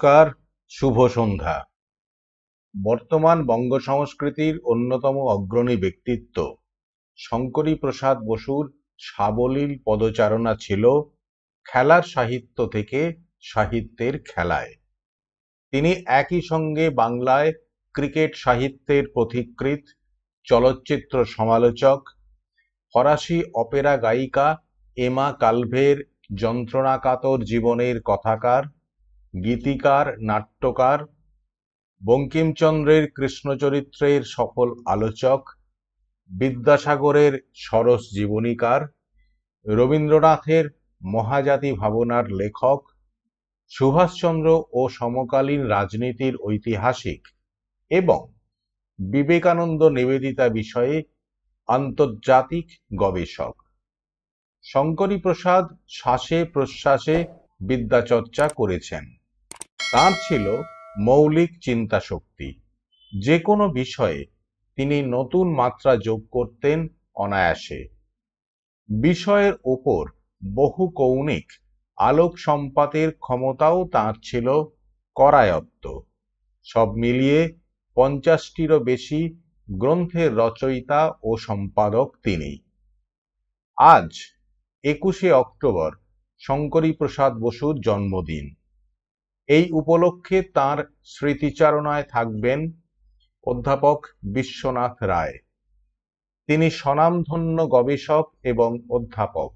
নমস্কার শুভ সন্ধ্যা বর্তমান বঙ্গ সংস্কৃতির অন্যতম অগ্রণী ব্যক্তিত্ব শঙ্করী প্রসাদ বসুর সাবলীল পদচারণা ছিল খেলার সাহিত্য থেকে সাহিত্যের খেলায় তিনি একই সঙ্গে বাংলায় ক্রিকেট সাহিত্যের পথিকৃত চলচ্চিত্র সমালোচক ফরাসি অপেরা গায়িকা এমা কালভের যন্ত্রণাকাতর জীবনের কথাকার গীতিকার নাট্যকার বঙ্কিমচন্দ্রের কৃষ্ণচরিত্রের সফল আলোচক বিদ্যাসাগরের সরস জীবনীকার রবীন্দ্রনাথের মহাজাতি ভাবনার লেখক সুভাষচন্দ্র ও সমকালীন রাজনীতির ঐতিহাসিক এবং বিবেকানন্দ নিবেদিতা বিষয়ে আন্তর্জাতিক গবেষক শঙ্করী প্রসাদ শ্বাসে প্রশ্বাসে বিদ্যাচর্চা করেছেন তার ছিল মৌলিক চিন্তা শক্তি যে কোনো বিষয়ে তিনি নতুন মাত্রা যোগ করতেন অনায়াসে বিষয়ের ওপর কৌণিক আলোক সম্পাতের ক্ষমতাও তাঁর ছিল করায়ত্ত সব মিলিয়ে পঞ্চাশটিরও বেশি গ্রন্থের রচয়িতা ও সম্পাদক তিনি আজ একুশে অক্টোবর শঙ্করী প্রসাদ বসুর জন্মদিন এই উপলক্ষে তার স্মৃতিচারণায় থাকবেন অধ্যাপক বিশ্বনাথ রায় তিনি স্বনামধন্য গবেষক এবং অধ্যাপক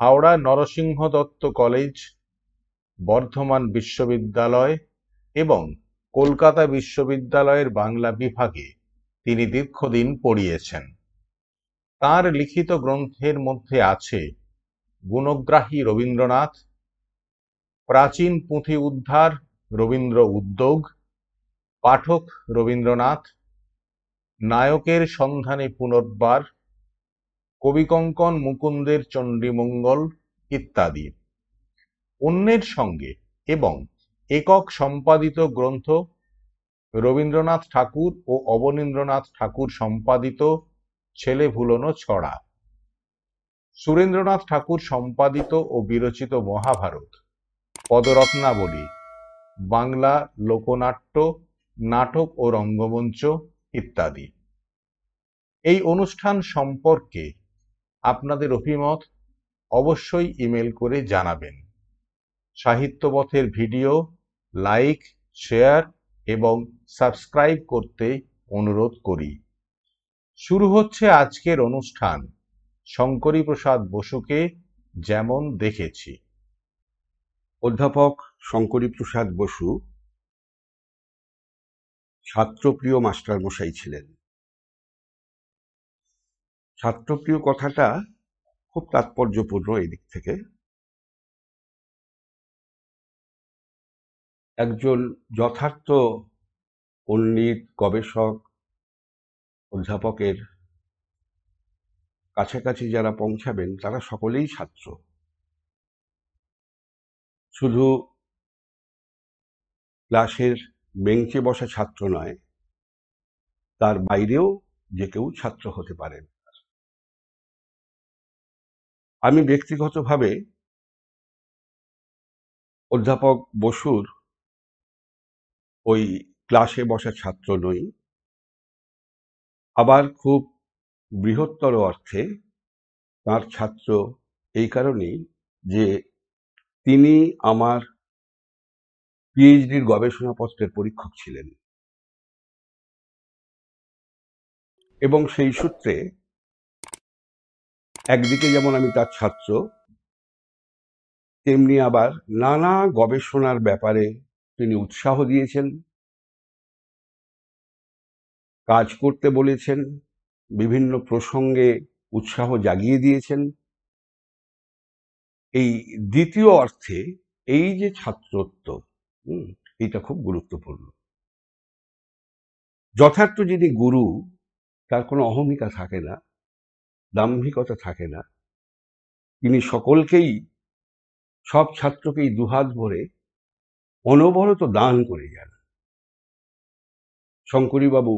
হাওড়া নরসিংহ দত্ত কলেজ বর্ধমান বিশ্ববিদ্যালয় এবং কলকাতা বিশ্ববিদ্যালয়ের বাংলা বিভাগে তিনি দীর্ঘদিন পড়িয়েছেন তার লিখিত গ্রন্থের মধ্যে আছে গুণগ্রাহী রবীন্দ্রনাথ প্রাচীন পুঁথি উদ্ধার রবীন্দ্র উদ্যোগ পাঠক রবীন্দ্রনাথ নায়কের সন্ধানে পুনর্বার কবিকঙ্কন মুকুন্দের চণ্ডীমঙ্গল ইত্যাদি অন্যের সঙ্গে এবং একক সম্পাদিত গ্রন্থ রবীন্দ্রনাথ ঠাকুর ও অবনীন্দ্রনাথ ঠাকুর সম্পাদিত ছেলে ভুলনো ছড়া সুরেন্দ্রনাথ ঠাকুর সম্পাদিত ও বিরচিত মহাভারত পদরত্নাবলী বাংলা লোকনাট্য নাটক ও রঙ্গমঞ্চ ইত্যাদি এই অনুষ্ঠান সম্পর্কে আপনাদের অভিমত অবশ্যই ইমেল করে জানাবেন সাহিত্যপথের ভিডিও লাইক শেয়ার এবং সাবস্ক্রাইব করতে অনুরোধ করি শুরু হচ্ছে আজকের অনুষ্ঠান শঙ্করী প্রসাদ বসুকে যেমন দেখেছি অধ্যাপক শঙ্করী প্রসাদ বসু ছাত্রপ্রিয় মাস্টারমশাই ছিলেন ছাত্রপ্রিয় কথাটা খুব তাৎপর্যপূর্ণ এদিক থেকে একজন যথার্থ পণ্ডিত গবেষক অধ্যাপকের কাছাকাছি যারা পৌঁছাবেন তারা সকলেই ছাত্র শুধু ক্লাসের বেঞ্চে বসা ছাত্র নয় তার বাইরেও যে কেউ ছাত্র হতে পারেন আমি ব্যক্তিগতভাবে অধ্যাপক বসুর ওই ক্লাসে বসা ছাত্র নই আবার খুব বৃহত্তর অর্থে তার ছাত্র এই কারণেই যে তিনি আমার পিএইচডির গবেষণাপত্রের পরীক্ষক ছিলেন এবং সেই সূত্রে একদিকে যেমন আমি তার ছাত্র তেমনি আবার নানা গবেষণার ব্যাপারে তিনি উৎসাহ দিয়েছেন কাজ করতে বলেছেন বিভিন্ন প্রসঙ্গে উৎসাহ জাগিয়ে দিয়েছেন এই দ্বিতীয় অর্থে এই যে ছাত্রত্ব এটা খুব গুরুত্বপূর্ণ যথার্থ যিনি গুরু তার কোনো অহমিকা থাকে না দাম্ভিকতা থাকে না তিনি সকলকেই সব ছাত্রকেই দুহাত ভরে অনবরত দান করে যান শঙ্করীবাবু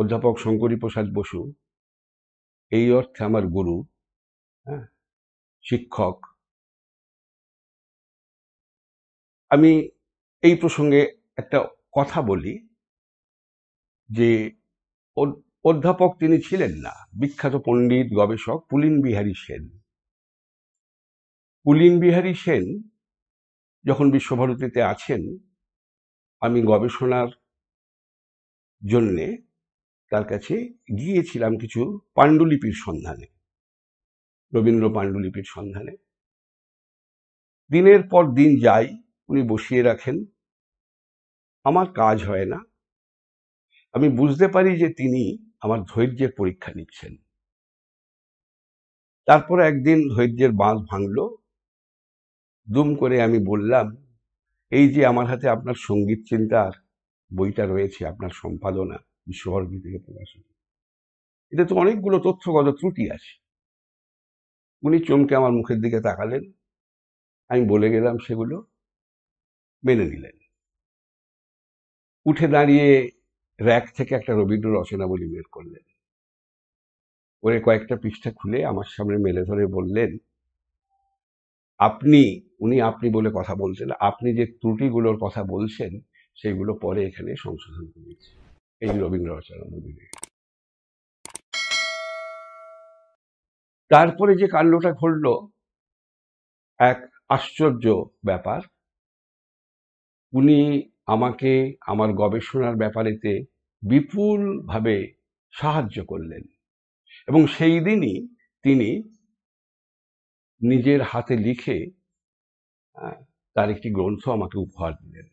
অধ্যাপক শঙ্করী প্রসাদ বসু এই অর্থে আমার গুরু হ্যাঁ শিক্ষক আমি এই প্রসঙ্গে একটা কথা বলি যে অধ্যাপক তিনি ছিলেন না বিখ্যাত পণ্ডিত গবেষক পুলিন বিহারী সেন পুলিন বিহারী সেন যখন বিশ্বভারতীতে আছেন আমি গবেষণার জন্যে তার কাছে গিয়েছিলাম কিছু পাণ্ডুলিপির সন্ধানে রবীন্দ্র পাণ্ডুলিপির সন্ধানে দিনের পর দিন যাই উনি বসিয়ে রাখেন আমার কাজ হয় না আমি বুঝতে পারি যে তিনি আমার ধৈর্যের পরীক্ষা নিচ্ছেন তারপর একদিন ধৈর্যের বাঁধ ভাঙল দুম করে আমি বললাম এই যে আমার হাতে আপনার সঙ্গীত চিন্তার বইটা রয়েছে আপনার সম্পাদনা বিশ্বভারতী থেকে প্রকাশিত এটা তো অনেকগুলো তথ্যগত ত্রুটি আছে উনি চমকে আমার মুখের দিকে তাকালেন আমি বলে গেলাম সেগুলো মেনে নিলেন উঠে দাঁড়িয়ে র্যাক থেকে একটা রবীন্দ্র রচনাবলী বের করলেন ওরে কয়েকটা পৃষ্ঠা খুলে আমার সামনে মেলে ধরে বললেন আপনি উনি আপনি বলে কথা বলছেন আপনি যে ত্রুটিগুলোর কথা বলছেন সেইগুলো পরে এখানে সংশোধন করেছে এই রবীন্দ্র রচনাবলী তারপরে যে কাণ্ডটা ঘটল এক আশ্চর্য ব্যাপার উনি আমাকে আমার গবেষণার ব্যাপারেতে বিপুলভাবে সাহায্য করলেন এবং সেই দিনই তিনি নিজের হাতে লিখে তার একটি গ্রন্থ আমাকে উপহার দিলেন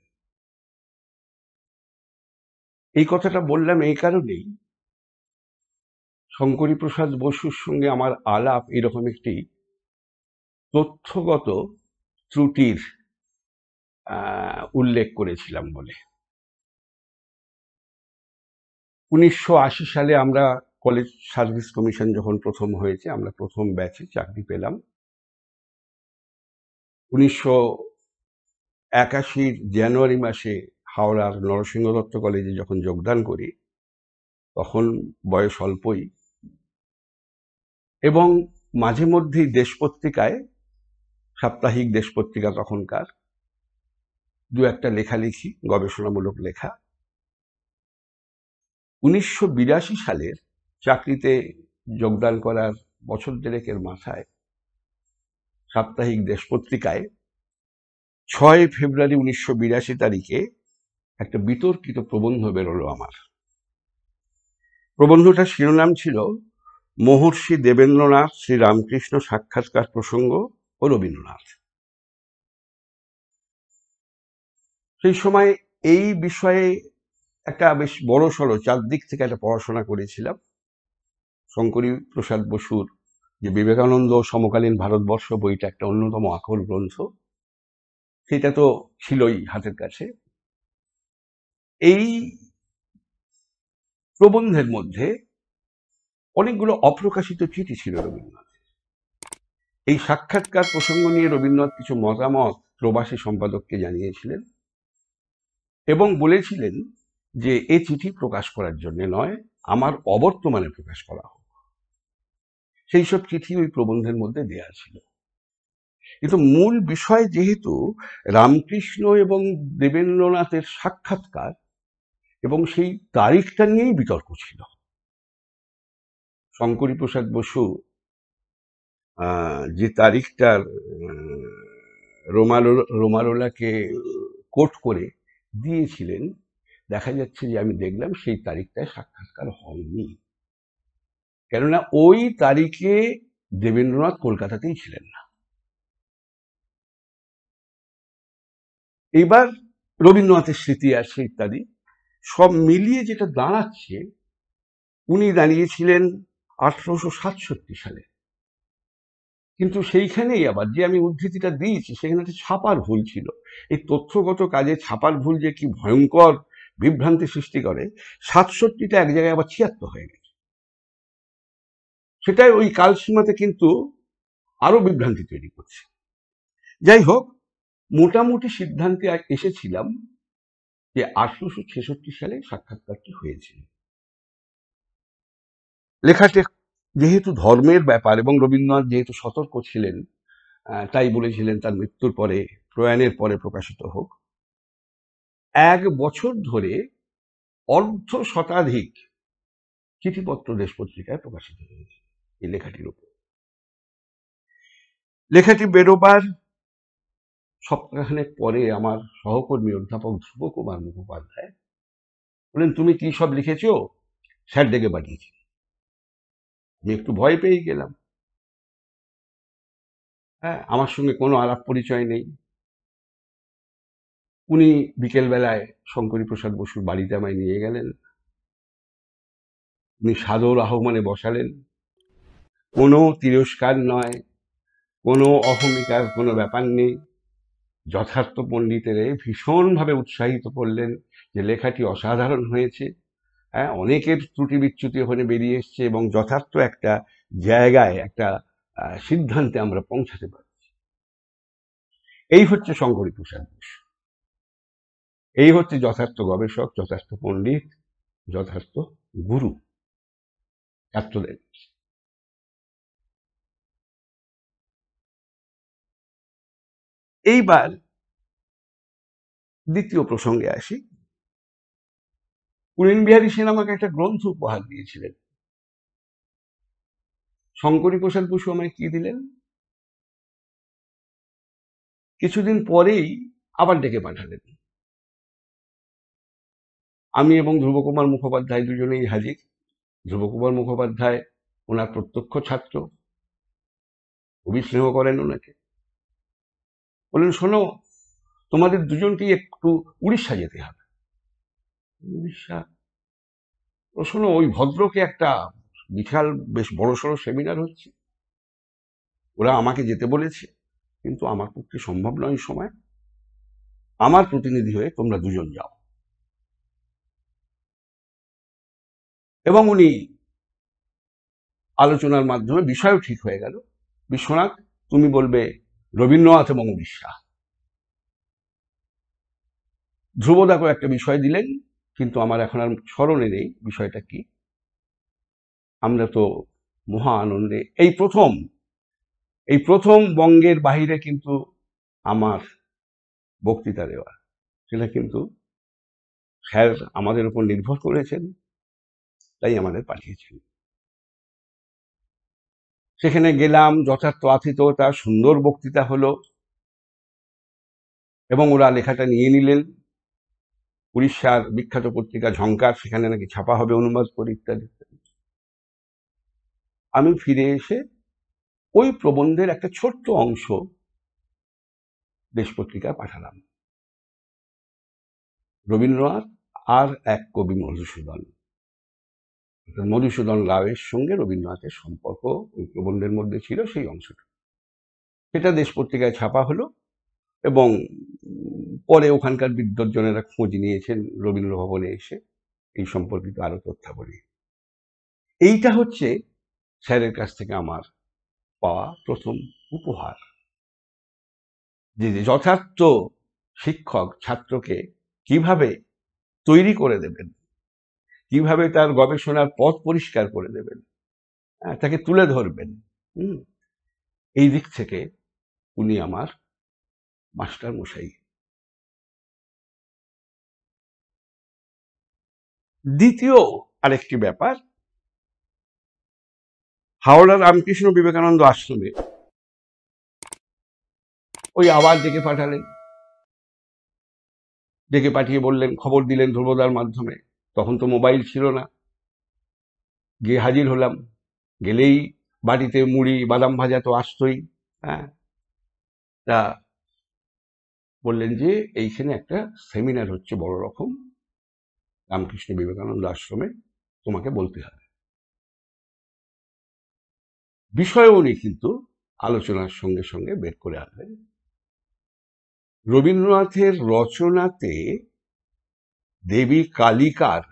এই কথাটা বললাম এই কারণেই শঙ্করী প্রসাদ বসুর সঙ্গে আমার আলাপ এরকম একটি তথ্যগত ত্রুটির উল্লেখ করেছিলাম বলে উনিশশো সালে আমরা কলেজ সার্ভিস কমিশন যখন প্রথম হয়েছে আমরা প্রথম ব্যাচে চাকরি পেলাম উনিশশো একাশির জানুয়ারি মাসে হাওড়ার নরসিংহ দত্ত কলেজে যখন যোগদান করি তখন বয়স অল্পই এবং মাঝে মধ্যেই দেশ পত্রিকায় সাপ্তাহিক দেশ পত্রিকা তখনকার দু একটা লেখা লিখি গবেষণামূলক লেখা উনিশশো সালের চাকরিতে যোগদান করার বছর দেড়েকের মাথায় সাপ্তাহিক দেশ পত্রিকায় ছয় ফেব্রুয়ারি উনিশশো তারিখে একটা বিতর্কিত প্রবন্ধ বেরোলো আমার প্রবন্ধটার শিরোনাম ছিল মহর্ষি দেবেন্দ্রনাথ শ্রীরামকৃষ্ণ সাক্ষাৎকার প্রসঙ্গ ও রবীন্দ্রনাথ সেই সময় এই বিষয়ে একটা বেশ বড় সড়ো চারদিক থেকে একটা পড়াশোনা করেছিলাম শঙ্করী প্রসাদ বসুর যে বিবেকানন্দ সমকালীন ভারতবর্ষ বইটা একটা অন্যতম আকর গ্রন্থ সেটা তো ছিলই হাতের কাছে এই প্রবন্ধের মধ্যে অনেকগুলো অপ্রকাশিত চিঠি ছিল রবীন্দ্রনাথ এই সাক্ষাৎকার প্রসঙ্গ নিয়ে রবীন্দ্রনাথ কিছু মতামত প্রবাসী সম্পাদককে জানিয়েছিলেন এবং বলেছিলেন যে এ চিঠি প্রকাশ করার জন্য নয় আমার অবর্তমানে প্রকাশ করা হোক সেই সব চিঠি ওই প্রবন্ধের মধ্যে দেয়া ছিল কিন্তু মূল বিষয় যেহেতু রামকৃষ্ণ এবং দেবেন্দ্রনাথের সাক্ষাৎকার এবং সেই তারিখটা নিয়েই বিতর্ক ছিল শঙ্করী প্রসাদ বসু যে তারিখটার রোমারো রোমারোলাকে কোট করে দিয়েছিলেন দেখা যাচ্ছে যে আমি দেখলাম সেই তারিখটায় সাক্ষাৎকার হয়নি কেননা ওই তারিখে দেবেন্দ্রনাথ কলকাতাতেই ছিলেন না এবার রবীন্দ্রনাথের স্মৃতি আছে ইত্যাদি সব মিলিয়ে যেটা দাঁড়াচ্ছে উনি দাঁড়িয়েছিলেন আঠারোশো সাতষট্টি সালে কিন্তু সেইখানেই আবার যে আমি উদ্ধৃতিটা দিয়েছি সেখানে একটা ছাপার ভুল ছিল এই তথ্যগত কাজে ছাপার ভুল যে কি ভয়ঙ্কর বিভ্রান্তি সৃষ্টি করে সাতষট্টিটা এক জায়গায় আবার ছিয়াত্তর হয়ে গেছে সেটাই ওই কালসীমাতে কিন্তু আরও বিভ্রান্তি তৈরি করছে যাই হোক মোটামুটি সিদ্ধান্তে এসেছিলাম যে আঠারোশো ছেষট্টি সালে সাক্ষাৎকারটি হয়েছিল লেখাটি যেহেতু ধর্মের ব্যাপার এবং রবীন্দ্রনাথ যেহেতু সতর্ক ছিলেন তাই বলেছিলেন তার মৃত্যুর পরে প্রয়াণের পরে প্রকাশিত হোক এক বছর ধরে অর্ধ শতাধিক চিঠিপত্র দেশ পত্রিকায় প্রকাশিত হয়েছে এই লেখাটির উপর লেখাটি বেরোবার সপ্তাহখানেক পরে আমার সহকর্মী অধ্যাপক ধ্রুব কুমার মুখোপাধ্যায় বললেন তুমি কি সব লিখেছ স্যার ডেকে পাঠিয়েছি যে একটু ভয় পেয়ে গেলাম হ্যাঁ আমার সঙ্গে কোনো আলাপ পরিচয় নেই উনি বিকেলবেলায় শঙ্করী প্রসাদ বসুর বাড়িতে আমায় নিয়ে গেলেন উনি সাদর আহমানে বসালেন কোনো তিরস্কার নয় কোনো অহমিকার কোনো ব্যাপার নেই যথার্থ পণ্ডিতেরে ভীষণভাবে উৎসাহিত করলেন যে লেখাটি অসাধারণ হয়েছে হ্যাঁ অনেকের ত্রুটি বিচ্যুতি ওখানে বেরিয়ে এসছে এবং যথার্থ একটা জায়গায় একটা সিদ্ধান্তে আমরা পৌঁছাতে পারছি এই হচ্ছে শঙ্করী তুষার এই হচ্ছে যথার্থ গবেষক যথার্থ পণ্ডিত যথার্থ গুরু ছাত্রদের এইবার দ্বিতীয় প্রসঙ্গে আসি কুরেন বিহারী সেন আমাকে একটা গ্রন্থ উপহার দিয়েছিলেন শঙ্করী প্রসাদ বসু আমায় কি দিলেন কিছুদিন পরেই আবার ডেকে পাঠালেন আমি এবং ধ্রুবকুমার মুখোপাধ্যায় দুজনেই হাজির ধ্রুবকুমার মুখোপাধ্যায় ওনার প্রত্যক্ষ ছাত্র খুবই স্নেহ করেন ওনাকে বললেন শোনো তোমাদের দুজনকেই একটু উড়িষ্যা যেতে হবে বিশ্বাস ও শোনো ওই ভদ্রকে একটা বিশাল বেশ বড় সড়ো সেমিনার হচ্ছে ওরা আমাকে যেতে বলেছে কিন্তু আমার পক্ষে সম্ভব নয় সময় আমার প্রতিনিধি হয়ে তোমরা দুজন যাও এবং উনি আলোচনার মাধ্যমে বিষয়ও ঠিক হয়ে গেল বিশ্বনাথ তুমি বলবে রবীন্দ্রনাথ এবং উড়িষ্যা ধ্রুবদাকে একটা বিষয় দিলেন কিন্তু আমার এখন আর স্মরণে নেই বিষয়টা কি আমরা তো মহা আনন্দে এই প্রথম এই প্রথম বঙ্গের বাহিরে কিন্তু আমার বক্তৃতা দেওয়া সেটা কিন্তু স্যার আমাদের উপর নির্ভর করেছেন তাই আমাদের পাঠিয়েছেন সেখানে গেলাম যথার্থ তার সুন্দর বক্তৃতা হলো এবং ওরা লেখাটা নিয়ে নিলেন উড়িষ্যার বিখ্যাত পত্রিকা ঝঙ্কার সেখানে নাকি ছাপা হবে অনুবাদ করে ইত্যাদি আমি ফিরে এসে ওই প্রবন্ধের একটা ছোট্ট অংশ দেশ পত্রিকায় পাঠালাম রবীন্দ্রনাথ আর এক কবি মধুসূদন মধুসূদন রাওয়ের সঙ্গে রবীন্দ্রনাথের সম্পর্ক ওই প্রবন্ধের মধ্যে ছিল সেই অংশটা সেটা দেশ পত্রিকায় ছাপা হলো এবং পরে ওখানকার বিদ্বজ্জনেরা খোঁজ নিয়েছেন রবীন্দ্র ভবনে এসে এই সম্পর্কিত আরও তথ্যাবলী এইটা হচ্ছে স্যারের কাছ থেকে আমার পাওয়া প্রথম উপহার যে যথার্থ শিক্ষক ছাত্রকে কিভাবে তৈরি করে দেবেন কিভাবে তার গবেষণার পথ পরিষ্কার করে দেবেন হ্যাঁ, তাকে তুলে ধরবেন এই দিক থেকে উনি আমার মাস্টার মশাই দ্বিতীয় আরেকটি ব্যাপার হাওড়া রামকৃষ্ণ বিবেকানন্দ আশ্রমে ওই আবার ডেকে পাঠালেন ডেকে পাঠিয়ে বললেন খবর দিলেন ধ্রুবদার মাধ্যমে তখন তো মোবাইল ছিল না গিয়ে হাজির হলাম গেলেই বাড়িতে মুড়ি বাদাম ভাজা তো আসতোই হ্যাঁ তা বললেন যে এইখানে একটা সেমিনার হচ্ছে বড় রকম রামকৃষ্ণ বিবেকানন্দ আশ্রমে তোমাকে বলতে হবে বিষয় উনি কিন্তু আলোচনার সঙ্গে সঙ্গে বের করে আনলেন রবীন্দ্রনাথের রচনাতে দেবী কালিকার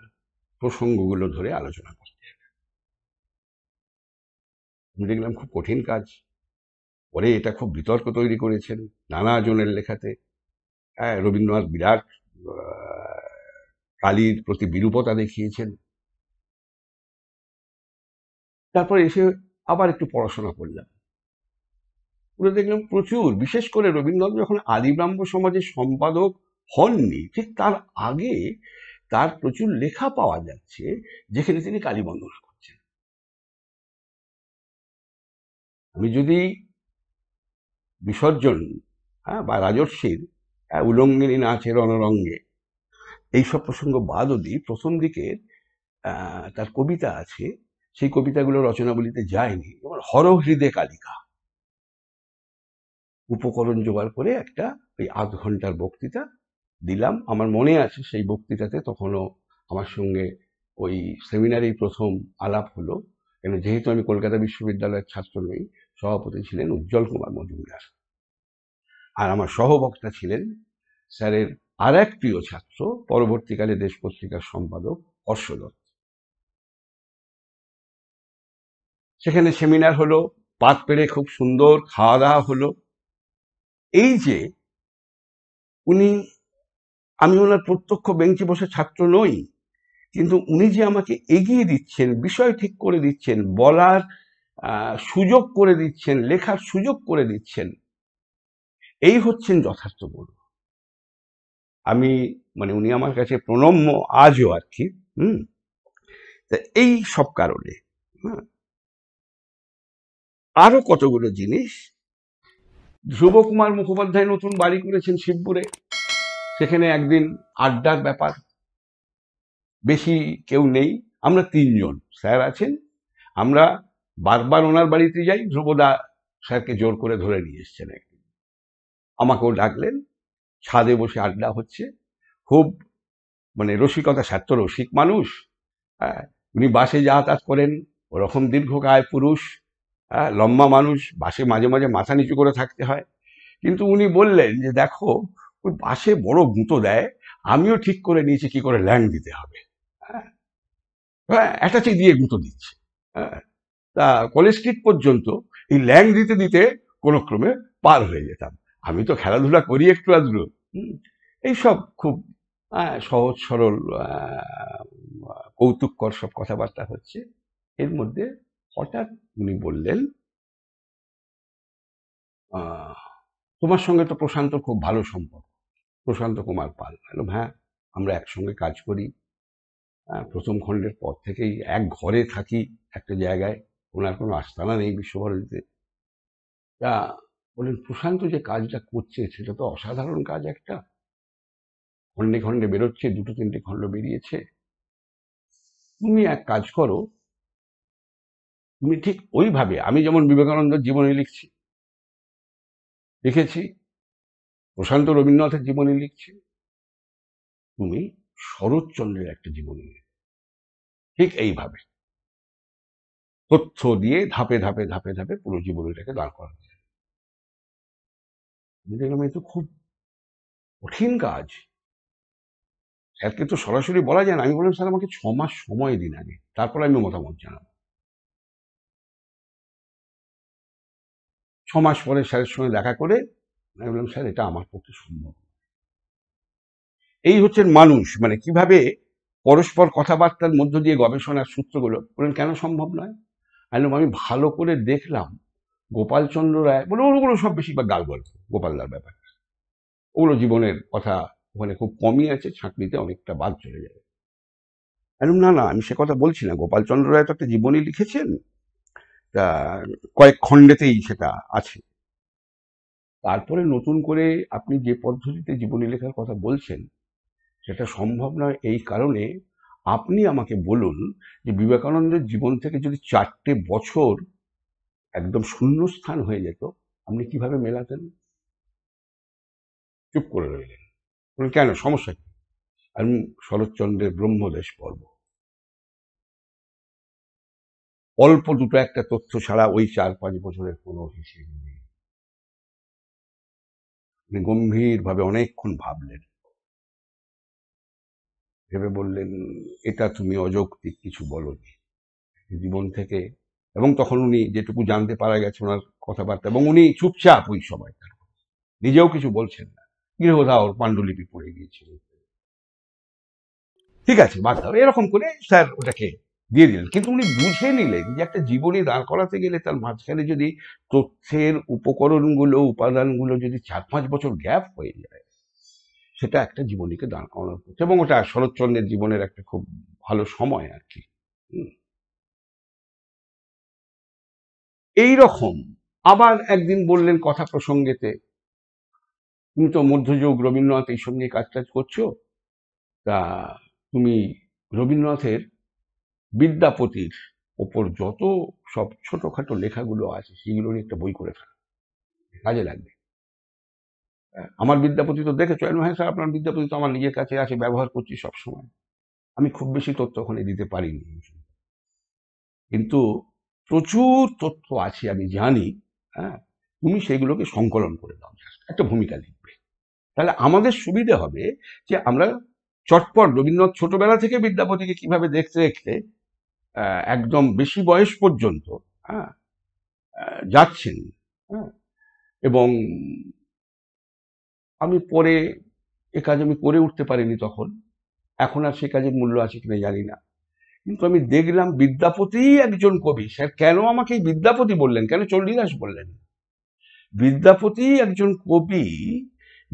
প্রসঙ্গগুলো ধরে আলোচনা করতে আমি দেখলাম খুব কঠিন কাজ পরে এটা খুব বিতর্ক তৈরি করেছেন নানা জনের লেখাতে হ্যাঁ রবীন্দ্রনাথ বিরাট কালীর প্রতি বিরূপতা দেখিয়েছেন তারপর এসে আবার একটু পড়াশোনা করলাম পুরো দেখলাম প্রচুর বিশেষ করে রবীন্দ্রনাথ যখন আদিব্রাহ্ম সমাজের সম্পাদক হননি ঠিক তার আগে তার প্রচুর লেখা পাওয়া যাচ্ছে যেখানে তিনি কালী বন্দনা করছেন আমি যদি বিসর্জন হ্যাঁ বা রাজস্বীর হ্যাঁ, উলঙ্গিনী নাচের রণরঙ্গে এইসব প্রসঙ্গ বাদদি প্রথম দিকের তার কবিতা আছে সেই কবিতাগুলো রচনাবলিতে যায়নি যেমন হরহৃদে কালিকা উপকরণ জোগাড় করে একটা ওই আধ ঘন্টার বক্তৃতা দিলাম আমার মনে আছে সেই বক্তৃতাতে তখনও আমার সঙ্গে ওই সেমিনারেই প্রথম আলাপ হলো যেহেতু আমি কলকাতা বিশ্ববিদ্যালয়ের ছাত্র নই সভাপতি ছিলেন উজ্জ্বল কুমার মজুমদার আর আমার সহবক্তা ছিলেন স্যারের আর এক প্রিয় ছাত্র পরবর্তীকালে দেশ পত্রিকার সম্পাদক অশ্বদত্ত সেখানে সেমিনার হলো পাত পেরে খুব সুন্দর খাওয়া দাওয়া হলো এই যে উনি আমি ওনার প্রত্যক্ষ বেঞ্চে বসে ছাত্র নই কিন্তু উনি যে আমাকে এগিয়ে দিচ্ছেন বিষয় ঠিক করে দিচ্ছেন বলার সুযোগ করে দিচ্ছেন লেখার সুযোগ করে দিচ্ছেন এই হচ্ছেন যথার্থ গুরু আমি মানে উনি আমার কাছে প্রণম্য আজও আর কি হুম তা এই সব কারণে আরো কতগুলো জিনিস ধ্রুবকুমার মুখোপাধ্যায় নতুন বাড়ি করেছেন শিবপুরে সেখানে একদিন আড্ডার ব্যাপার বেশি কেউ নেই আমরা তিনজন স্যার আছেন আমরা বারবার ওনার বাড়িতে যাই ধ্রুবদা স্যারকে জোর করে ধরে নিয়ে এসছেন আমাকেও ডাকলেন ছাদে বসে আড্ডা হচ্ছে খুব মানে রসিকতা স্বার্থ রসিক মানুষ হ্যাঁ উনি বাসে যাতায়াত করেন ওরকম দীর্ঘকায় পুরুষ হ্যাঁ লম্বা মানুষ বাসে মাঝে মাঝে মাথা নিচু করে থাকতে হয় কিন্তু উনি বললেন যে দেখো ওই বাসে বড় গুঁতো দেয় আমিও ঠিক করে নিয়েছি কি করে ল্যাং দিতে হবে হ্যাঁ হ্যাঁ অ্যাটাচি দিয়ে গুঁতো দিচ্ছে হ্যাঁ তা কলেজ স্ট্রিট পর্যন্ত এই ল্যাং দিতে দিতে কোনো ক্রমে পার হয়ে যেতাম আমি তো খেলাধুলা করি একটু আধটু এইসব খুব সহজ সরল কৌতুককর সব কথাবার্তা হচ্ছে এর মধ্যে হঠাৎ উনি বললেন তোমার সঙ্গে তো প্রশান্ত খুব ভালো সম্পর্ক প্রশান্ত কুমার পাল বললাম হ্যাঁ আমরা একসঙ্গে কাজ করি প্রথম খণ্ডের পর থেকেই এক ঘরে থাকি একটা জায়গায় ওনার কোনো আস্তানা নেই বিশ্বভারতীতে তা বলেন প্রশান্ত যে কাজটা করছে সেটা তো অসাধারণ কাজ একটা খণ্ডে খণ্ডে বেরোচ্ছে দুটো তিনটে খণ্ড বেরিয়েছে তুমি এক কাজ করো তুমি ঠিক ওইভাবে আমি যেমন বিবেকানন্দ জীবনে লিখছি লিখেছি প্রশান্ত রবীন্দ্রনাথের জীবনী লিখছি তুমি শরৎচন্দ্রের একটা জীবনী ঠিক এইভাবে তথ্য দিয়ে ধাপে ধাপে ধাপে ধাপে পুরো জীবনীটাকে দাঁড় করানো মিডিয়াগ্রামে মানে তো খুব কঠিন কাজ স্যারকে তো সরাসরি বলা যায় না আমি বললাম স্যার আমাকে ছ মাস সময় দিন আগে তারপরে আমি মতামত জানাব ছ মাস পরে স্যারের সঙ্গে দেখা করে আমি বললাম স্যার এটা আমার পক্ষে সম্ভব এই হচ্ছেন মানুষ মানে কিভাবে পরস্পর কথাবার্তার মধ্য দিয়ে গবেষণার সূত্রগুলো বললেন কেন সম্ভব নয় আমি ভালো করে দেখলাম গোপালচন্দ্র রায় বলে ওগুলো সব বেশিরভাগ গাল গল্প গোপালদার ব্যাপার ওগুলো জীবনের কথা ওখানে খুব কমই আছে ছাঁকনিতে অনেকটা বাদ চলে যাবে এরকম না না আমি সে কথা বলছি না গোপালচন্দ্র রায় তো একটা জীবনী লিখেছেন তা কয়েক খণ্ডেতেই সেটা আছে তারপরে নতুন করে আপনি যে পদ্ধতিতে জীবনী লেখার কথা বলছেন সেটা সম্ভব নয় এই কারণে আপনি আমাকে বলুন যে বিবেকানন্দের জীবন থেকে যদি চারটে বছর একদম শূন্যস্থান হয়ে যেত আপনি কিভাবে মেলাতেন চুপ করে রইলেন কেন সমস্যা কি আমি শরৎচন্দ্রের ব্রহ্মদেশ পর্ব অল্প দুটো একটা তথ্য ছাড়া ওই চার পাঁচ বছরের কোনো হিসেব নেই গম্ভীর গম্ভীরভাবে অনেকক্ষণ ভাবলেন ভেবে বললেন এটা তুমি অযৌক্তিক কিছু বলো জীবন থেকে এবং তখন উনি যেটুকু জানতে পারা গেছে ওনার কথাবার্তা এবং উনি চুপচাপ ওই সময় নিজেও কিছু বলছেন না গৃহধাও পাণ্ডুলিপি পড়ে গিয়েছিল ঠিক আছে বাদ দাও এরকম করে স্যার ওটাকে দিয়ে দিলেন কিন্তু উনি বুঝে নিলেন যে একটা জীবনী দাঁড় করাতে গেলে তার মাঝখানে যদি তথ্যের উপকরণগুলো উপাদানগুলো যদি চার পাঁচ বছর গ্যাপ হয়ে যায় সেটা একটা জীবনীকে দাঁড় করানোর এবং ওটা শরৎচন্দ্রের জীবনের একটা খুব ভালো সময় আর কি এই রকম আবার একদিন বললেন কথা প্রসঙ্গেতে তুমি তো মধ্যযুগ রবীন্দ্রনাথ এইসব নিয়ে কাজ টাজ করছো তা তুমি রবীন্দ্রনাথের বিদ্যাপতির ওপর যত সব ছোটোখাটো লেখাগুলো আছে সেগুলো নিয়ে একটা বই করে থাকো কাজে লাগবে হ্যাঁ, আমার বিদ্যাপতি তো দেখেছো হ্যাঁ স্যার আপনার বিদ্যাপতি তো আমার নিজের কাছে আছে ব্যবহার করছি সবসময় আমি খুব বেশি তথ্য ওখানে দিতে পারিনি কিন্তু প্রচুর তথ্য আছে আমি জানি হ্যাঁ তুমি সেইগুলোকে সংকলন করে দাও একটা ভূমিকা লিখবে তাহলে আমাদের সুবিধে হবে যে আমরা চটপট রবীন্দ্রনাথ ছোটবেলা থেকে বিদ্যাপতিকে কিভাবে দেখতে দেখতে একদম বেশি বয়স পর্যন্ত হ্যাঁ যাচ্ছেন হ্যাঁ এবং আমি পরে এ কাজ আমি করে উঠতে পারিনি তখন এখন আর সে কাজের মূল্য আছে কিনা জানি না কিন্তু আমি দেখলাম বিদ্যাপতি একজন কবি স্যার কেন আমাকে বিদ্যাপতি বললেন কেন চণ্ডীদাস বললেন বিদ্যাপতি একজন কবি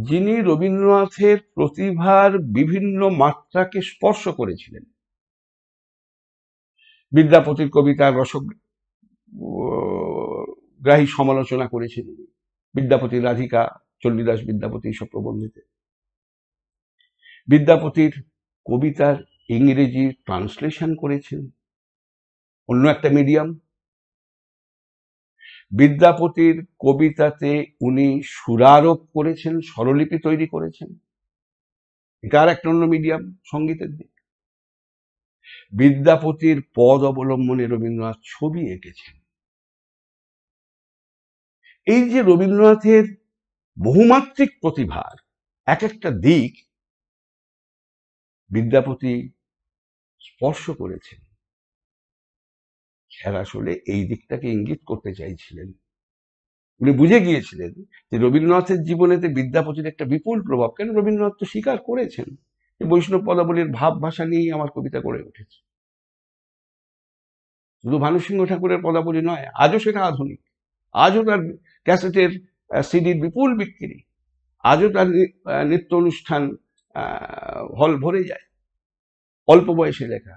যিনি রবীন্দ্রনাথের প্রতিভার বিভিন্ন মাত্রাকে স্পর্শ করেছিলেন বিদ্যাপতির কবিতার রসগ্রাহী সমালোচনা করেছিলেন বিদ্যাপতির রাধিকা চণ্ডীদাস বিদ্যাপতি সব প্রবন্ধেতে বিদ্যাপতির কবিতার ইংরেজি ট্রান্সলেশন করেছেন অন্য একটা মিডিয়াম বিদ্যাপতির কবিতাতে উনি সুরারোপ করেছেন স্বরলিপি তৈরি করেছেন এটা আর একটা অন্য মিডিয়াম সঙ্গীতের দিক বিদ্যাপতির পদ অবলম্বনে রবীন্দ্রনাথ ছবি এঁকেছেন এই যে রবীন্দ্রনাথের বহুমাত্রিক প্রতিভার এক একটা দিক বিদ্যাপতি স্পর্শ করেছেন স্যার আসলে এই দিকটাকে ইঙ্গিত করতে চাইছিলেন উনি বুঝে গিয়েছিলেন যে রবীন্দ্রনাথের জীবনেতে বিদ্যাপতির একটা বিপুল প্রভাব কেন রবীন্দ্রনাথ তো স্বীকার করেছেন যে বৈষ্ণব পদাবলীর ভাব ভাষা নিয়েই আমার কবিতা গড়ে উঠেছে শুধু ভানুসিংহ ঠাকুরের পদাবলী নয় আজও সেটা আধুনিক আজও তার ক্যাসেটের সিডির বিপুল বিক্রি আজও তার নৃত্য অনুষ্ঠান হল ভরে যায় অল্প বয়সে লেখা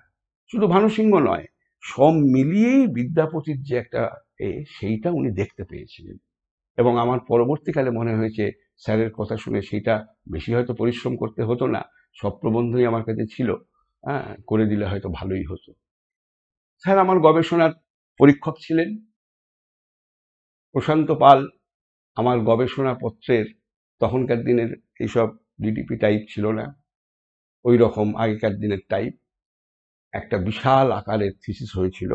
শুধু ভানুসিংহ নয় সব মিলিয়েই বিদ্যাপতির যে একটা এ সেইটা উনি দেখতে পেয়েছিলেন এবং আমার পরবর্তীকালে মনে হয়েছে স্যারের কথা শুনে সেইটা বেশি হয়তো পরিশ্রম করতে হতো না সব প্রবন্ধই আমার কাছে ছিল হ্যাঁ করে দিলে হয়তো ভালোই হতো স্যার আমার গবেষণার পরীক্ষক ছিলেন প্রশান্ত পাল আমার গবেষণাপত্রের তখনকার দিনের এইসব ডিডিপি টাইপ ছিল না ওই রকম আগেকার দিনের টাইপ একটা বিশাল আকারের থিসিস হয়েছিল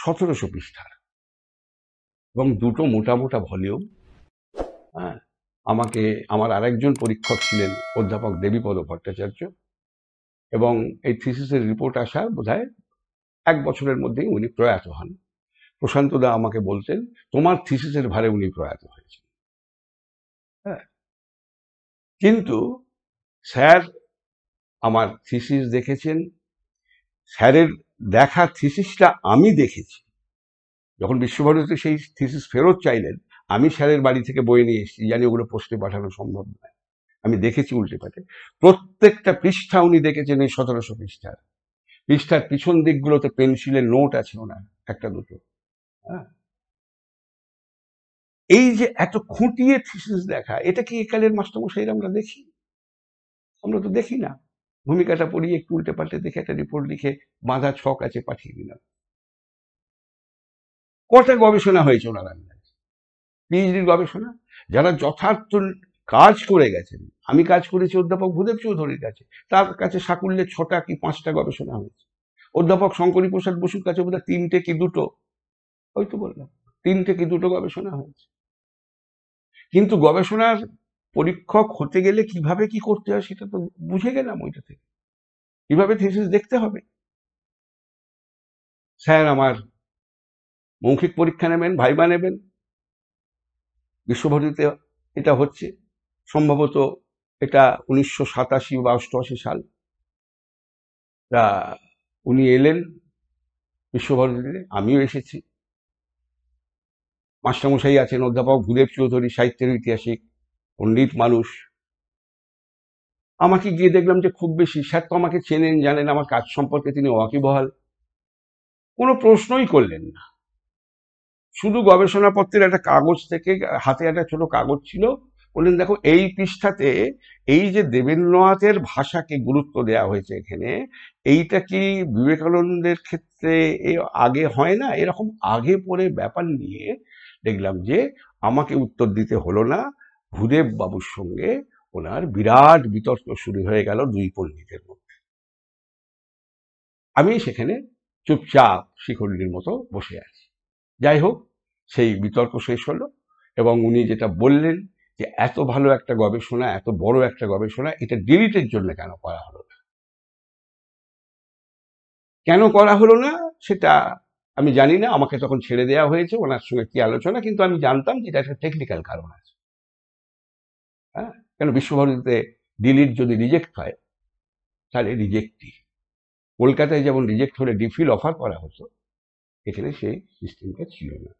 সতেরোশো পৃষ্ঠার এবং দুটো মোটা মোটা ভলিউম হ্যাঁ আমাকে আমার আরেকজন পরীক্ষক ছিলেন অধ্যাপক দেবীপদ ভট্টাচার্য এবং এই থিসিসের রিপোর্ট আসার বোধহয় এক বছরের মধ্যেই উনি প্রয়াত হন প্রশান্তদা আমাকে বলতেন তোমার থিসিসের ভারে উনি প্রয়াত হয়েছেন হ্যাঁ কিন্তু স্যার আমার থিসিস দেখেছেন স্যারের দেখা থিসিসটা আমি দেখেছি যখন বিশ্বভারতী সেই থিসিস ফেরত চাইলেন আমি স্যারের বাড়ি থেকে বই নিয়ে এসেছি জানি ওগুলো পোস্টে পাঠানো সম্ভব নয় আমি দেখেছি উল্টে পাঠে প্রত্যেকটা পৃষ্ঠা উনি দেখেছেন এই সতেরোশো পৃষ্ঠার পৃষ্ঠার পিছন দিকগুলোতে পেন্সিলের নোট আছে ওনার একটা দুটো হ্যাঁ এই যে এত খুঁটিয়ে থিসিস দেখা এটা কি একালের মাস্টারমশাইরা আমরা দেখি আমরা তো দেখি না ভূমিকাটা পড়িয়ে একটু উল্টে পাল্টে দেখে একটা রিপোর্ট লিখে বাঁধা ছক আছে পাঠিয়ে দিলাম কটা গবেষণা হয়েছে ওনার আন্দাজ পিএইচডির গবেষণা যারা যথার্থ কাজ করে গেছেন আমি কাজ করেছি অধ্যাপক ভূদেব চৌধুরীর কাছে তার কাছে সাকুল্যের ছটা কি পাঁচটা গবেষণা হয়েছে অধ্যাপক শঙ্করী প্রসাদ বসুর কাছে বোধহয় তিনটে কি দুটো ওই তো বললাম তিনটে কি দুটো গবেষণা হয়েছে কিন্তু গবেষণার পরীক্ষক হতে গেলে কিভাবে কি করতে হয় সেটা তো বুঝে গেলাম ওইটা থেকে কিভাবে থিসিস দেখতে হবে স্যার আমার মৌখিক পরীক্ষা নেবেন ভাইবা নেবেন বিশ্বভারতীতে এটা হচ্ছে সম্ভবত এটা উনিশশো সাতাশি বা অষ্টআশি সাল তা উনি এলেন বিশ্বভারতীতে আমিও এসেছি মাস্টারমশাই আছেন অধ্যাপক ভূদেব চৌধুরী সাহিত্যের ঐতিহাসিক পণ্ডিত মানুষ আমাকে গিয়ে দেখলাম যে খুব বেশি স্যার তো আমাকে চেনেন জানেন আমার কাজ সম্পর্কে তিনি ওয়াকিবহাল কোনো প্রশ্নই করলেন না শুধু গবেষণাপত্রের একটা কাগজ থেকে হাতে একটা ছোট কাগজ ছিল বললেন দেখো এই পৃষ্ঠাতে এই যে দেবেন্দ্রনাথের ভাষাকে গুরুত্ব দেওয়া হয়েছে এখানে এইটা কি বিবেকানন্দের ক্ষেত্রে আগে হয় না এরকম আগে পরে ব্যাপার নিয়ে দেখলাম যে আমাকে উত্তর দিতে হলো না ভূদেব বাবুর সঙ্গে ওনার বিরাট বিতর্ক শুরু হয়ে গেল দুই পণ্ডিতের মধ্যে আমি সেখানে চুপচাপ শিখল্লির মতো বসে আছি যাই হোক সেই বিতর্ক শেষ হলো এবং উনি যেটা বললেন যে এত ভালো একটা গবেষণা এত বড় একটা গবেষণা এটা ডিলিটের জন্য কেন করা হলো না কেন করা হলো না সেটা আমি জানি না আমাকে তখন ছেড়ে দেওয়া হয়েছে ওনার সঙ্গে কি আলোচনা কিন্তু আমি জানতাম যে এটা একটা টেকনিক্যাল কারণ আছে কেন বিশ্বভারতীতে ডিলিট যদি রিজেক্ট হয় তাহলে রিজেক্টই কলকাতায় যেমন রিজেক্ট হলে ডিফিল অফার করা হতো এখানে সেই সিস্টেমটা ছিল না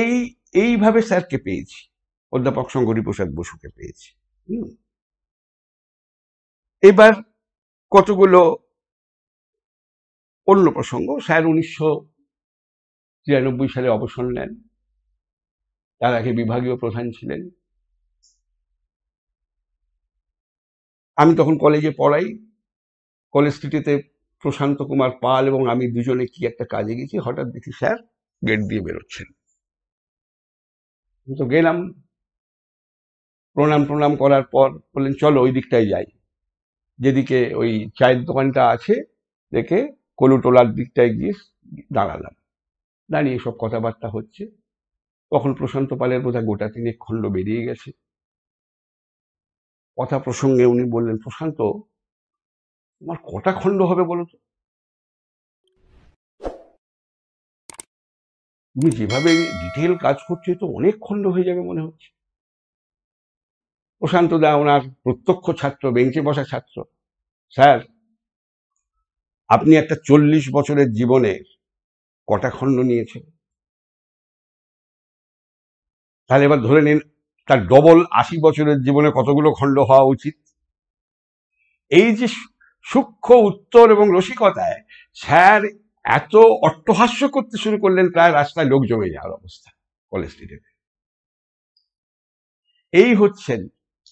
এই এইভাবে স্যারকে পেয়েছি অধ্যাপক শঙ্করী প্রসাদ বসুকে পেয়েছি এবার কতগুলো অন্য প্রসঙ্গ স্যার উনিশশো তিরানব্বই সালে অবসর নেন তার আগে বিভাগীয় প্রধান ছিলেন আমি তখন কলেজে পড়াই কলেজ স্ট্রিটেতে প্রশান্ত কুমার পাল এবং আমি দুজনে কি একটা কাজে গেছি হঠাৎ দেখি স্যার গেট দিয়ে বেরোচ্ছেন তো গেলাম প্রণাম প্রণাম করার পর বললেন চলো ওই দিকটাই যাই যেদিকে ওই চায়ের দোকানটা আছে দেখে কলুটোলার দিকটায় গিয়ে দাঁড়ালাম দাঁড়িয়ে সব কথাবার্তা হচ্ছে তখন প্রশান্ত পালের বোধহয় গোটা তিনেক খণ্ড বেরিয়ে গেছে কথা প্রসঙ্গে উনি বললেন প্রশান্ত তোমার কটা খণ্ড হবে বলো তো তুমি যেভাবে ডিটেল কাজ করছে তো অনেক খণ্ড হয়ে যাবে মনে হচ্ছে প্রশান্ত দা ওনার প্রত্যক্ষ ছাত্র বেঞ্চে বসা ছাত্র স্যার আপনি একটা চল্লিশ বছরের জীবনের কটা খণ্ড নিয়েছেন তাহলে এবার ধরে নিন তার ডবল আশি বছরের জীবনে কতগুলো খণ্ড হওয়া উচিত এই যে সূক্ষ্ম উত্তর এবং রসিকতায় স্যার এত অট্টহাস্য করতে শুরু করলেন প্রায় রাস্তায় লোক জমে যাওয়ার অবস্থা কলেজ স্ট্রিটে এই হচ্ছেন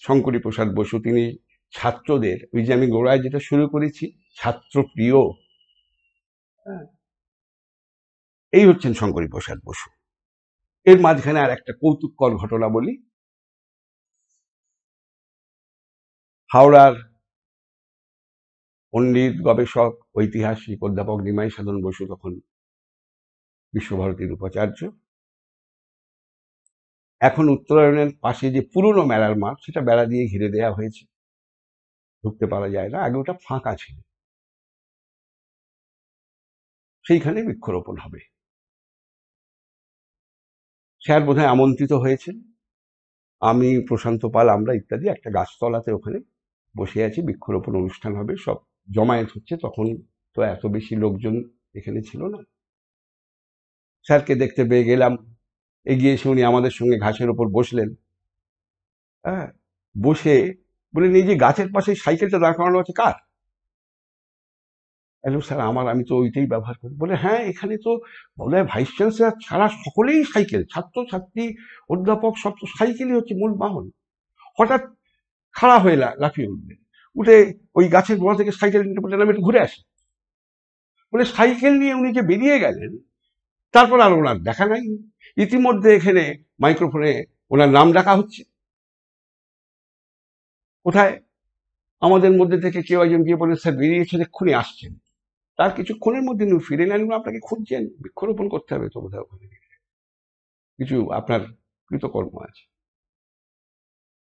শঙ্করী প্রসাদ বসু তিনি ছাত্রদের ওই যে আমি গোড়ায় যেটা শুরু করেছি ছাত্র প্রিয় হ্যাঁ। এই হচ্ছেন শঙ্করী প্রসাদ বসু এর মাঝখানে আর একটা কৌতুককর ঘটনা বলি হাওড়ার পণ্ডিত গবেষক ঐতিহাসিক অধ্যাপক নিমাই সাধন বসু তখন বিশ্বভারতীর উপাচার্য এখন উত্তরায়ণের পাশে যে পুরনো মেলার মাঠ সেটা বেড়া দিয়ে ঘিরে দেয়া হয়েছে ঢুকতে পারা যায় না আগে ওটা ফাঁকা ছিল সেইখানে বৃক্ষরোপণ হবে স্যার বোধহয় আমন্ত্রিত হয়েছেন আমি প্রশান্ত পাল আমরা ইত্যাদি একটা গাছতলাতে ওখানে বসে আছি বৃক্ষরোপণ অনুষ্ঠান হবে সব জমায়েত হচ্ছে তখন তো এত বেশি লোকজন এখানে ছিল না স্যারকে দেখতে পেয়ে গেলাম এগিয়ে এসে উনি আমাদের সঙ্গে ঘাসের ওপর বসলেন হ্যাঁ বসে বলে নিজে গাছের পাশে সাইকেলটা দাঁড় করানো আছে কার হ্যালো স্যার আমার আমি তো ওইটাই ব্যবহার করি বলে হ্যাঁ এখানে তো বলে ভাইস চ্যান্সেলার ছাড়া সকলেই সাইকেল ছাত্র ছাত্রী অধ্যাপক সব তো সাইকেলই হচ্ছে মূল বাহন হঠাৎ খাড়া হয়ে লাফিয়ে উঠবে উঠে ওই গাছের গোড়া থেকে সাইকেল নিতে বললেন আমি একটু ঘুরে আসি বলে সাইকেল নিয়ে উনি যে বেরিয়ে গেলেন তারপর আর ওনার দেখা নাই ইতিমধ্যে এখানে মাইক্রোফোনে ওনার নাম ডাকা হচ্ছে কোথায় আমাদের মধ্যে থেকে কেউ একজন গিয়ে বলে স্যার বেরিয়েছেন এক্ষুনি আসছেন তার কিছুক্ষণের মধ্যে উনি ফিরে নেন আপনাকে খুঁজছেন বৃক্ষরোপণ করতে হবে তো বোধহয় কিছু আপনার কৃতকর্ম আছে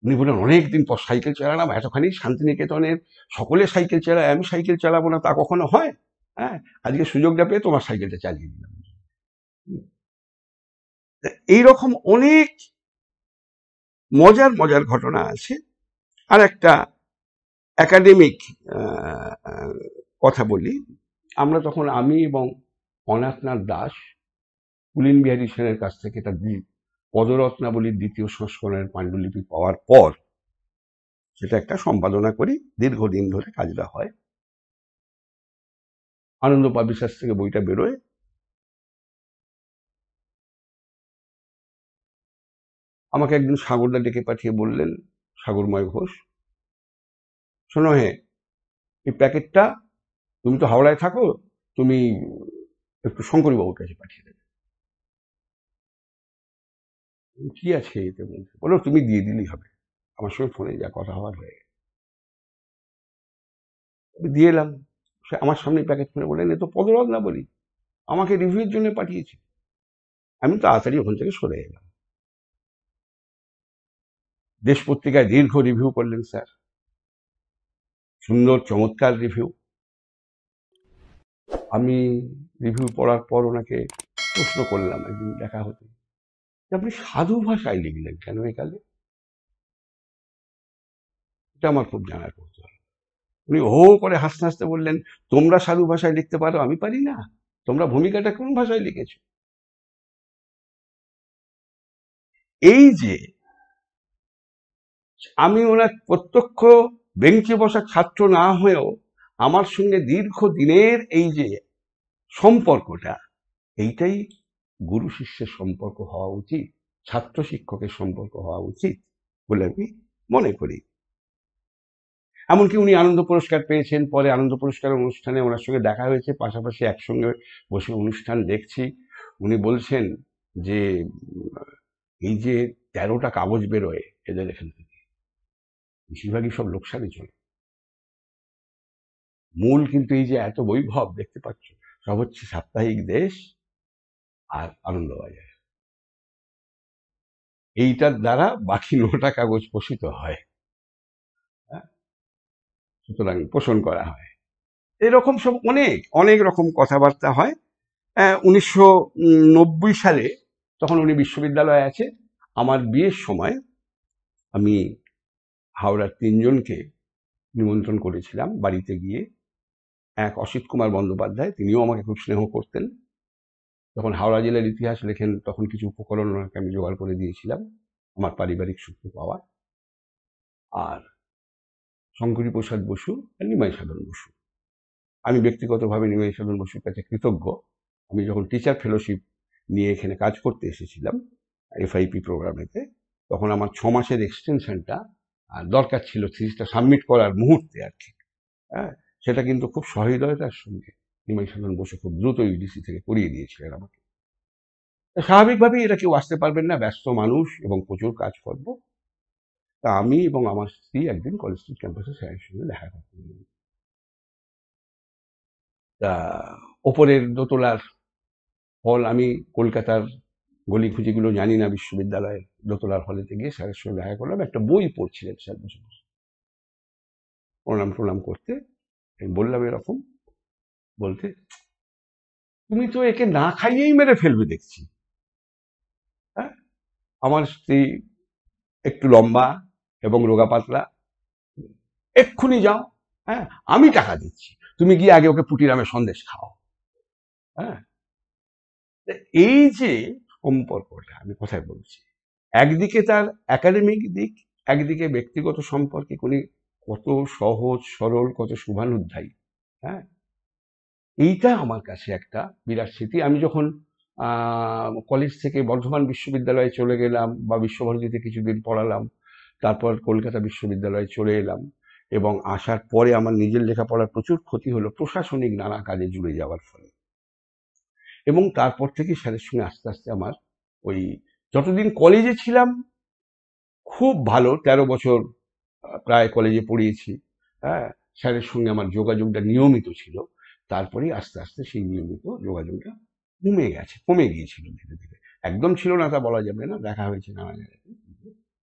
উনি বললেন অনেকদিন পর সাইকেল চালালাম এতখানি শান্তিনিকেতনের সকলে সাইকেল চালায় আমি সাইকেল চালাবো না তা কখনো হয় হ্যাঁ আজকে সুযোগটা পেয়ে তোমার সাইকেলটা চালিয়ে দিলাম এইরকম অনেক মজার মজার ঘটনা আছে আর একটা একাডেমিক কথা বলি আমরা তখন আমি এবং অনাথনাথ দাস কুলিন বিহারী সেনের কাছ থেকে তার পদরত্নাবলীর দ্বিতীয় সংস্করণের পাণ্ডুলিপি পাওয়ার পর সেটা একটা সম্পাদনা করি দীর্ঘদিন ধরে কাজটা হয় আনন্দ পাবিশ্বাস থেকে বইটা বেরোয় আমাকে একদিন সাগরদা ডেকে পাঠিয়ে বললেন সাগরময় ঘোষ শোনো হে এই প্যাকেটটা তুমি তো হাওড়ায় থাকো তুমি একটু শঙ্করীবাবুর কাছে পাঠিয়ে দেবে কি আছে এতে মধ্যে বলো তুমি দিয়ে দিলেই হবে আমার সঙ্গে ফোনে যা কথা হওয়ার হয়ে আমি দিয়ে এলাম সে আমার সামনে প্যাকেট ফোনে বলে এ তো পদরদ না বলি আমাকে রিভিউর জন্য পাঠিয়েছে আমি তাড়াতাড়ি ওখান থেকে সরে এলাম দেশ পত্রিকায় দীর্ঘ রিভিউ করলেন স্যার সুন্দর চমৎকার রিভিউ আমি রিভিউ পড়ার পর ওনাকে প্রশ্ন করলাম একদিন দেখা হতো আপনি সাধু ভাষায় লিখলেন কেন একালে এটা আমার খুব জানার কৌতূহল উনি ও করে হাসতে হাসতে বললেন তোমরা সাধু ভাষায় লিখতে পারো আমি পারি না তোমরা ভূমিকাটা কোন ভাষায় লিখেছ এই যে আমি ওনার প্রত্যক্ষ বেঞ্চে বসা ছাত্র না হয়েও আমার সঙ্গে দীর্ঘ দিনের এই যে সম্পর্কটা এইটাই গুরু শিষ্যের সম্পর্ক হওয়া উচিত ছাত্র শিক্ষকের সম্পর্ক হওয়া উচিত বলে আমি মনে করি এমনকি উনি আনন্দ পুরস্কার পেয়েছেন পরে আনন্দ পুরস্কার অনুষ্ঠানে ওনার সঙ্গে দেখা হয়েছে পাশাপাশি একসঙ্গে বসে অনুষ্ঠান দেখছি উনি বলছেন যে এই যে তেরোটা কাগজ বেরোয় এদের এখান থেকে বেশিরভাগই সব লোকসানে চলে মূল কিন্তু এই যে এত বৈভব দেখতে পাচ্ছ সব হচ্ছে সাপ্তাহিক দেশ আর যায় এইটার দ্বারা বাকি নটা কাগজ পোষিত হয় হ্যাঁ? সুতরাং পোষণ করা হয় এরকম সব অনেক অনেক রকম কথাবার্তা হয় উনিশশো সালে তখন উনি বিশ্ববিদ্যালয়ে আছে আমার বিয়ের সময় আমি হাওড়ার তিনজনকে নিমন্ত্রণ করেছিলাম বাড়িতে গিয়ে এক অসিত কুমার বন্দ্যোপাধ্যায় তিনিও আমাকে খুব স্নেহ করতেন যখন হাওড়া জেলার ইতিহাস লেখেন তখন কিছু উপকরণ ওনাকে আমি জোগাড় করে দিয়েছিলাম আমার পারিবারিক সূত্রে পাওয়া আর শঙ্করী প্রসাদ বসু আর নিমাই সাধন বসু আমি ব্যক্তিগতভাবে নিমাই সাধন বসুর কাছে কৃতজ্ঞ আমি যখন টিচার ফেলোশিপ নিয়ে এখানে কাজ করতে এসেছিলাম এফআইপি প্রোগ্রামেতে তখন আমার ছ মাসের এক্সটেনশনটা দরকার ছিল থিসিসটা সাবমিট করার মুহূর্তে আর কি হ্যাঁ সেটা কিন্তু খুব সহৃদয়তার সঙ্গে হিমাংশুধন বসু খুব দ্রুত ইউডিসি থেকে করিয়ে দিয়েছিলেন আমাকে স্বাভাবিকভাবেই এটা কেউ আসতে পারবেন না ব্যস্ত মানুষ এবং প্রচুর কাজ করব তা আমি এবং আমার স্ত্রী একদিন কলেজ স্ট্রিট ক্যাম্পাসে স্যারের সঙ্গে দেখা করতে তা ওপরের দোতলার হল আমি কলকাতার গলি খুঁজিগুলো জানি না বিশ্ববিদ্যালয়ের দোতলার হলেতে গিয়ে স্যারের সঙ্গে দেখা করলাম একটা বই পড়ছিলেন স্যার বসে বসে প্রণাম প্রণাম করতে আমি বললাম এরকম বলতে তুমি তো একে না খাইয়েই মেরে ফেলবে দেখছি হ্যাঁ আমার স্ত্রী একটু লম্বা এবং রোগা পাতলা এক্ষুনি যাও হ্যাঁ আমি টাকা দিচ্ছি তুমি গিয়ে আগে ওকে পুটিরামে সন্দেশ খাও হ্যাঁ এই যে সম্পর্কটা আমি কোথায় বলছি একদিকে তার একাডেমিক দিক একদিকে ব্যক্তিগত সম্পর্কে উনি কত সহজ সরল কত শুভানুধ্যায়ী হ্যাঁ এইটা আমার কাছে একটা বিরাট স্মৃতি আমি যখন কলেজ থেকে বর্ধমান বিশ্ববিদ্যালয়ে চলে গেলাম বা বিশ্বভারতীতে কিছুদিন পড়ালাম তারপর কলকাতা বিশ্ববিদ্যালয়ে চলে এলাম এবং আসার পরে আমার নিজের লেখাপড়ার প্রচুর ক্ষতি হলো প্রশাসনিক নানা কাজে জুড়ে যাওয়ার ফলে এবং তারপর থেকে স্যারের সঙ্গে আস্তে আস্তে আমার ওই যতদিন কলেজে ছিলাম খুব ভালো ১৩ বছর প্রায় কলেজে পড়িয়েছি হ্যাঁ স্যারের সঙ্গে আমার যোগাযোগটা নিয়মিত ছিল তারপরেই আস্তে আস্তে সেই নিয়মিত যোগাযোগটা কমে গেছে কমে গিয়েছিল ধীরে ধীরে একদম ছিল না তা বলা যাবে না দেখা হয়েছে নানা জায়গাতে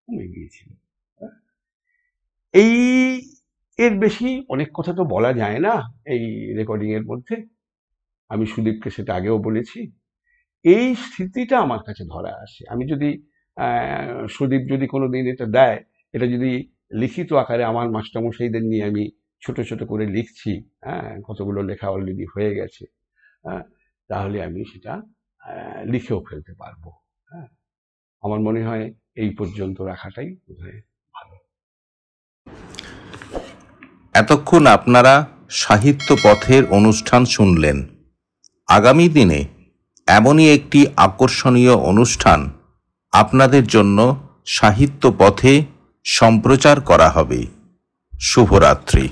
কমে গিয়েছিল হ্যাঁ? এই এর বেশি অনেক কথা তো বলা যায় না এই রেকর্ডিংয়ের মধ্যে আমি সুদীপকে সেটা আগেও বলেছি এই স্থিতিটা আমার কাছে ধরা আসে আমি যদি সুদীপ যদি কোনো দিন এটা দেয় এটা যদি লিখিত আকারে আমার মাস্টারমশাইদের নিয়ে আমি ছোট ছোট করে লিখছি হ্যাঁ কতগুলো লেখা অলরেডি হয়ে গেছে হ্যাঁ তাহলে আমি সেটা লিখেও ফেলতে পারবো হ্যাঁ আমার মনে হয় এই পর্যন্ত রাখাটাই বোধহয় ভালো এতক্ষণ আপনারা সাহিত্য পথের অনুষ্ঠান শুনলেন আগামী দিনে এমনই একটি আকর্ষণীয় অনুষ্ঠান আপনাদের জন্য সাহিত্য পথে সম্প্রচার করা হবে শুভরাত্রি